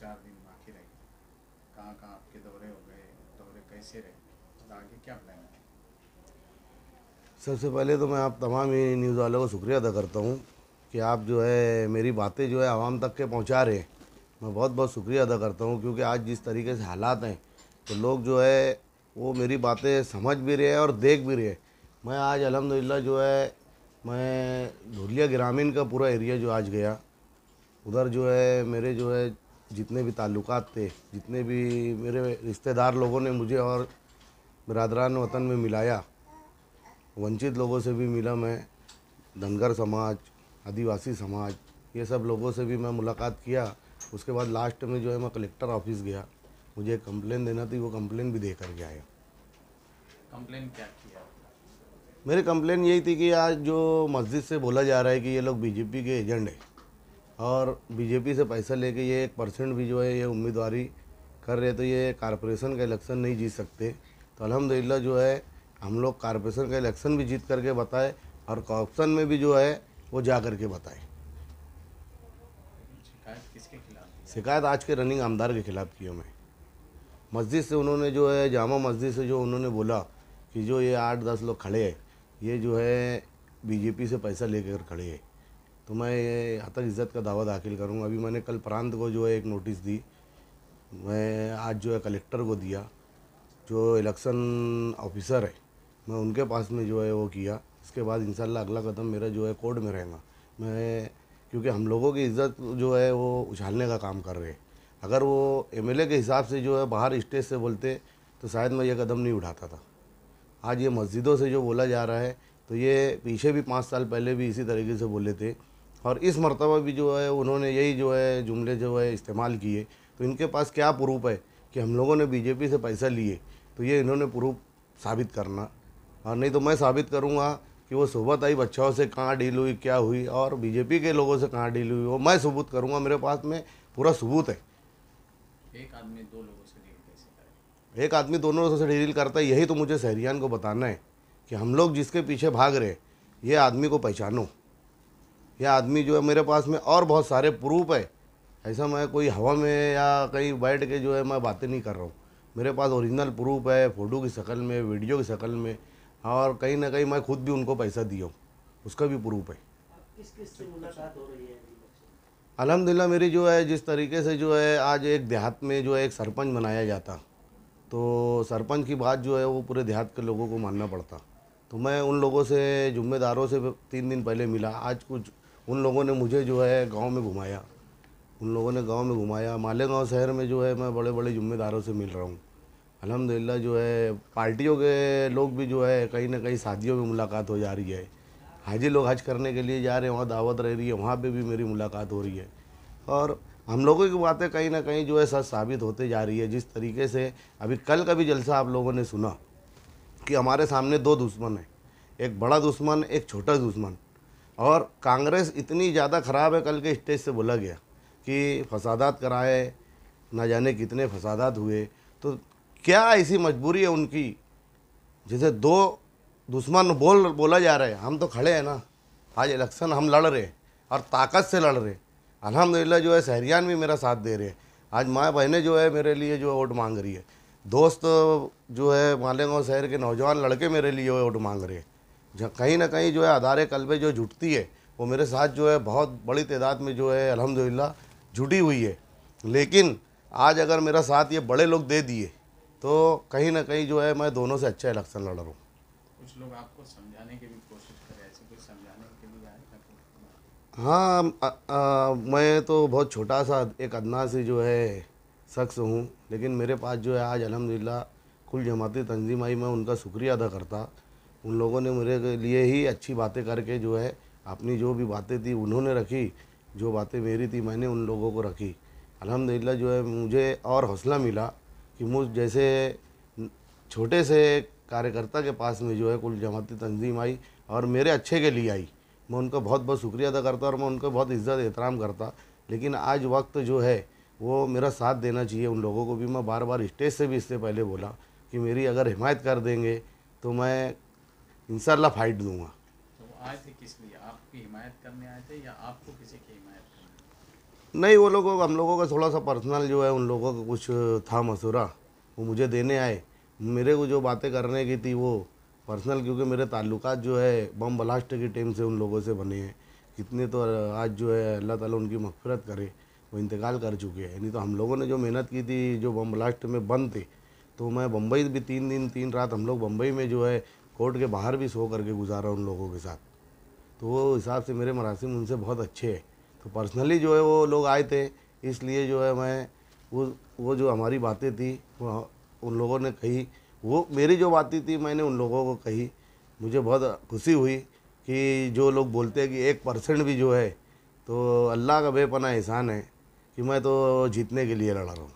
चार दिन बाकी रह कहाँ कहाँ आपके दौरे हो गए दौरे कैसे रहे और आगे क्या प्लान है सबसे पहले तो मैं आप तमाम ही न्यूज़ वालों को शुक्रिया अदा करता हूँ कि आप जो है मेरी बातें जो है आवाम तक के पहुँचा रहे हैं मैं बहुत बहुत शुक्रिया अदा करता हूँ क्योंकि आज जिस तरीके से हालात हैं तो लोग जो है वो मेरी बातें समझ भी रहे हैं और देख भी रहे हैं मैं आज अलहमदिल्ला जो है मैं धुलिया ग्रामीण का पूरा एरिया जो आज गया उधर जो है मेरे जो है जितने भी ताल्लुक थे जितने भी मेरे रिश्तेदार लोगों ने मुझे और बरदरान वतन में मिलाया वंचित लोगों से भी मिला मैं धनगर समाज आदिवासी समाज ये सब लोगों से भी मैं मुलाकात किया उसके बाद लास्ट में जो है मैं कलेक्टर ऑफिस गया मुझे कंप्लेन देना थी वो कंप्लेन भी दे कर के आया कंप्लेन क्या किया मेरी कंप्लेन यही थी कि आज जो मस्जिद से बोला जा रहा है कि ये लोग बीजेपी के एजेंट हैं और बीजेपी से पैसा लेके ये एक परसेंट भी जो है ये उम्मीदवारी कर रहे तो ये कॉरपोरेशन का इलेक्शन नहीं जीत सकते तो अलहमदिल्ला जो है हम लोग कॉरपोरेशन का इलेक्शन भी जीत करके बताए और कॉप्शन में भी जो है वो जा करके बताए शिकायत आज के रनिंग आमदार के खिलाफ की हमें मस्जिद से उन्होंने जो है जामा मस्जिद से जो उन्होंने बोला कि जो ये आठ दस लोग खड़े हैं ये जो है बीजेपी से पैसा लेकर खड़े हैं तो मैं ये हतर इज़्ज़त का दावा दाखिल करूँगा अभी मैंने कल प्रांत को जो है एक नोटिस दी मैं आज जो है कलेक्टर को दिया जो इलेक्शन ऑफिसर है मैं उनके पास में जो है वो किया इसके बाद इन अगला कदम मेरा जो है कोर्ट में रहेगा मैं क्योंकि हम लोगों की इज़्ज़त जो है वो उछालने का काम कर रहे हैं अगर वो एमएलए के हिसाब से जो है बाहर स्टेज से बोलते तो शायद मैं ये कदम नहीं उठाता था आज ये मस्जिदों से जो बोला जा रहा है तो ये पीछे भी पाँच साल पहले भी इसी तरीके से बोले थे और इस मरतबा भी जो है उन्होंने यही जो है जुमले जो है इस्तेमाल किए तो इनके पास क्या प्रूफ है कि हम लोगों ने बीजेपी से पैसा लिए तो ये इन्होंने प्रूफ साबित करना और नहीं तो मैं साबित करूँगा कि वो सोबत आई बच्चाओं से कहाँ डील हुई क्या हुई और बीजेपी के लोगों से कहाँ डील हुई वो मैं सबूत करूँगा मेरे पास में पूरा सबूत है एक आदमी दो लोगों से डील कैसे करे एक आदमी दोनों लोगों से डील करता है यही तो मुझे सहरियान को बताना है कि हम लोग जिसके पीछे भाग रहे ये आदमी को पहचानो यह आदमी जो है मेरे पास में और बहुत सारे प्रूफ है ऐसा मैं कोई हवा में या कहीं बैठ के जो है मैं बातें नहीं कर रहा हूँ मेरे पास ओरिजिनल प्रूफ है फ़ोटो की शक्ल में वीडियो की शक्ल में हाँ, और कहीं ना कहीं मैं खुद भी उनको पैसा दिया हूँ उसका भी प्रूफ है अलहमदिल्ला मेरी जो है जिस तरीके से जो है आज एक देहात में जो है एक सरपंच बनाया जाता तो सरपंच की बात जो है वो पूरे देहात के लोगों को मानना पड़ता तो मैं उन लोगों से जुम्मेदारों से तीन दिन पहले मिला आज कुछ उन लोगों ने मुझे जो है गांव में घुमाया उन लोगों ने गांव में घुमाया मालेगांव शहर में जो है मैं बड़े बड़े ज़िम्मेदारों से मिल रहा हूँ अलहमदिल्ला जो है पार्टियों के लोग भी जो है कहीं ना कहीं शादियों में मुलाकात हो जा रही है हाजी लोग हज करने के लिए जा रहे हैं वहाँ दावत रह रही है वहाँ पर भी मेरी मुलाकात हो रही है और हम लोगों की बातें कहीं ना कहीं जो है सच साबित होते जा रही है जिस तरीके से अभी कल का भी जलसा आप लोगों ने सुना कि हमारे सामने दो दुश्मन हैं एक बड़ा दुश्मन एक छोटा दुश्मन और कांग्रेस इतनी ज़्यादा ख़राब है कल के स्टेज से बोला गया कि फसादात कराए ना जाने कितने फसादात हुए तो क्या ऐसी मजबूरी है उनकी जैसे दो दुश्मन बोल बोला जा रहा है हम तो खड़े हैं ना आज इलेक्शन हम लड़ रहे हैं और ताकत से लड़ रहे हैं अलहमदिल्ला जो है सहरियान भी मेरा साथ दे रहे हैं आज माँ बहनें जो है मेरे लिए जो वोट मांग रही है दोस्त जो है मालेगाँव शहर के नौजवान लड़के मेरे लिए वोट मांग रहे हैं कहीं ना कहीं जो है अदार कल्बे जो जुटती है वो मेरे साथ जो है बहुत बड़ी तादाद में जो है अलहमदिल्ला जुटी हुई है लेकिन आज अगर मेरा साथ ये बड़े लोग दे दिए तो कहीं ना कहीं जो है मैं दोनों से अच्छा इलेक्शन लड़ रहा हूँ कुछ लोग आपको समझाने की भी कोशिश कर रहे हैं समझाने के लिए हाँ आ, आ, मैं तो बहुत छोटा सा एक अदना से जो है शख्स हूँ लेकिन मेरे पास जो है आज अलहमदिल्ला कुल जमाती तंजीम आई मैं उनका शुक्रिया अदा करता उन लोगों ने मेरे लिए ही अच्छी बातें करके जो है अपनी जो भी बातें थी उन्होंने रखी जो बातें मेरी थी मैंने उन लोगों को रखी अलहमदिल्ला जो है मुझे और हौसला मिला कि मुझ जैसे छोटे से कार्यकर्ता के पास में जो है कुल जमाती तंजीम आई और मेरे अच्छे के लिए आई मैं उनका बहुत बहुत शुक्रिया अदा करता और मैं उनका बहुत इज़्ज़त एहतराम करता लेकिन आज वक्त जो है वो मेरा साथ देना चाहिए उन लोगों को भी मैं बार बार स्टेज से भी इससे पहले बोला कि मेरी अगर हिमायत कर देंगे तो मैं इनशाला फाइट दूंगा तो आए थे किस लिए आपकी हिमायत करने आए थे या आपको किसी की हिमायत करने नहीं वो लोगों का हम लोगों का थोड़ा सा पर्सनल जो है उन लोगों का कुछ था मसूरा वो मुझे देने आए मेरे को जो बातें करने की थी वो पर्सनल क्योंकि मेरे ताल्लुक जो है बम ब्लास्ट की टीम से उन लोगों से बने हैं कितने तो आज जो है अल्लाह ताला उनकी मफफरत करे वो इंतकाल कर चुके हैं नहीं तो हम लोगों ने जो मेहनत की थी जो बम ब्लास्ट में बंद थे तो मैं बम्बई भी तीन दिन तीन रात हम लोग बम्बई में जो है कोर्ट के बाहर भी सो करके गुजारा उन लोगों के साथ तो वो हिसाब से मेरे मरासिम उनसे बहुत अच्छे हैं तो पर्सनली जो है वो लोग आए थे इसलिए जो है मैं वो वो जो हमारी बातें थी वो उन लोगों ने कही वो मेरी जो बातें थी मैंने उन लोगों को कही मुझे बहुत खुशी हुई कि जो लोग बोलते हैं कि एक परसेंट भी जो है तो अल्लाह का बेपना एहसान है कि मैं तो जीतने के लिए लड़ा रहा हूँ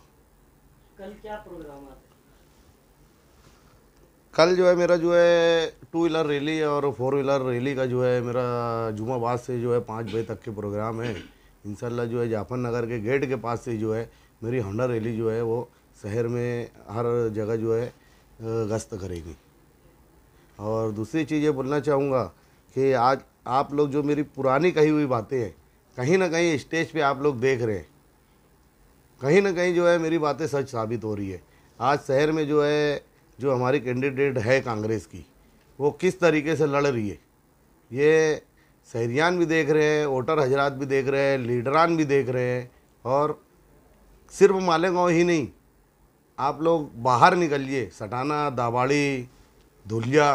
कल क्या प्रोग्राम है कल जो है मेरा जो है टू व्हीलर रैली और फोर व्हीलर रैली का जो है मेरा जुमाबाद से जो है पाँच बजे तक के प्रोग्राम है इंशाल्लाह जो है जाफर नगर के गेट के पास से जो है मेरी होंडा रैली जो है वो शहर में हर जगह जो है गश्त करेगी और दूसरी चीज़ ये बोलना चाहूँगा कि आज आप लोग जो मेरी पुरानी कही हुई बातें हैं कहीं ना कहीं स्टेज पे आप लोग देख रहे हैं कहीं ना कहीं जो है मेरी बातें सच साबित हो रही है आज शहर में जो है जो हमारी कैंडिडेट है कांग्रेस की वो किस तरीके से लड़ रही है ये शहरियान भी देख रहे हैं वोटर हजरात भी देख रहे हैं लीडरान भी देख रहे हैं और सिर्फ मालेगाँव ही नहीं आप लोग बाहर निकलिए सटाना दाबाड़ी धुलिया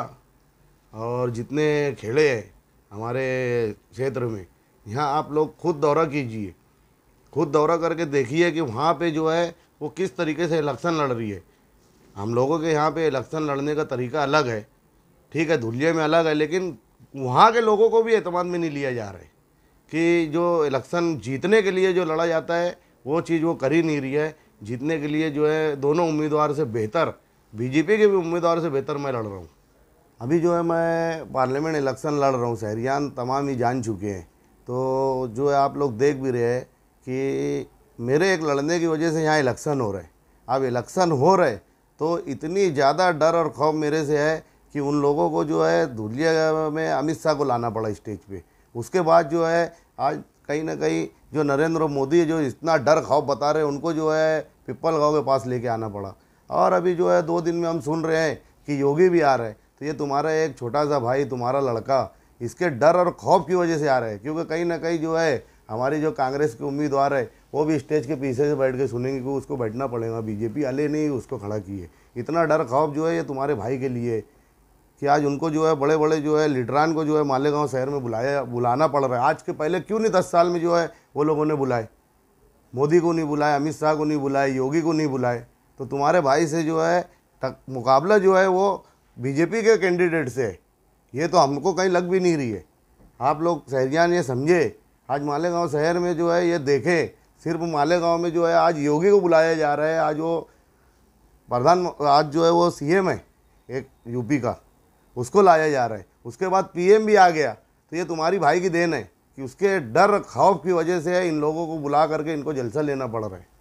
और जितने खेड़े हैं हमारे क्षेत्र में यहाँ आप लोग खुद दौरा कीजिए खुद दौरा करके देखिए कि वहाँ पे जो है वो किस तरीके से इलेक्शन लड़ रही है हम लोगों के यहाँ पे इलेक्शन लड़ने का तरीका अलग है ठीक है धुलिए में अलग है लेकिन वहाँ के लोगों को भी अतमाद में नहीं लिया जा रहा है कि जो इलेक्शन जीतने के लिए जो लड़ा जाता है वो चीज़ वो कर ही नहीं रही है जीतने के लिए जो है दोनों उम्मीदवार से बेहतर बीजेपी के भी उम्मीदवार से बेहतर मैं लड़ रहा हूँ अभी जो है मैं पार्लियामेंट इलेक्शन लड़ रहा हूँ शहरियान तमाम ही जान चुके हैं तो जो है आप लोग देख भी रहे हैं कि मेरे एक लड़ने की वजह से यहाँ इलेक्शन हो रहे हैं अब इलेक्शन हो रहे तो इतनी ज़्यादा डर और खौफ मेरे से है कि उन लोगों को जो है धुलिया में अमित शाह को लाना पड़ा स्टेज पे उसके बाद जो है आज कहीं ना कहीं जो नरेंद्र मोदी जो इतना डर खौफ बता रहे हैं उनको जो है पिपल गाँव के पास लेके आना पड़ा और अभी जो है दो दिन में हम सुन रहे हैं कि योगी भी आ रहे हैं तो ये तुम्हारा एक छोटा सा भाई तुम्हारा लड़का इसके डर और खौफ की वजह से आ रहे हैं क्योंकि कहीं ना कहीं जो है हमारी जो कांग्रेस के उम्मीदवार है वो भी स्टेज के पीछे से बैठ के सुनेंगे कि उसको बैठना पड़ेगा बीजेपी अले नहीं उसको खड़ा किए इतना डर खौफ जो है ये तुम्हारे भाई के लिए कि आज उनको जो है बड़े बड़े जो है लीडरान को जो है मालेगांव शहर में बुलाया बुलाना पड़ रहा है आज के पहले क्यों नहीं दस साल में जो है वो लोगों ने बुलाए मोदी को नहीं बुलाए अमित शाह को नहीं बुलाए योगी को नहीं बुलाए तो तुम्हारे भाई से जो है तक मुकाबला जो है वो बीजेपी के कैंडिडेट से है ये तो हमको कहीं लग भी नहीं रही है आप लोग शहरियान ये समझे आज मालेगांव शहर में जो है ये देखें सिर्फ मालेगांव में जो है आज योगी को बुलाया जा रहा है आज वो प्रधान आज जो है वो सीएम है एक यूपी का उसको लाया जा रहा है उसके बाद पीएम भी आ गया तो ये तुम्हारी भाई की देन है कि उसके डर खौफ की वजह से इन लोगों को बुला करके इनको जलसा लेना पड़ रहा है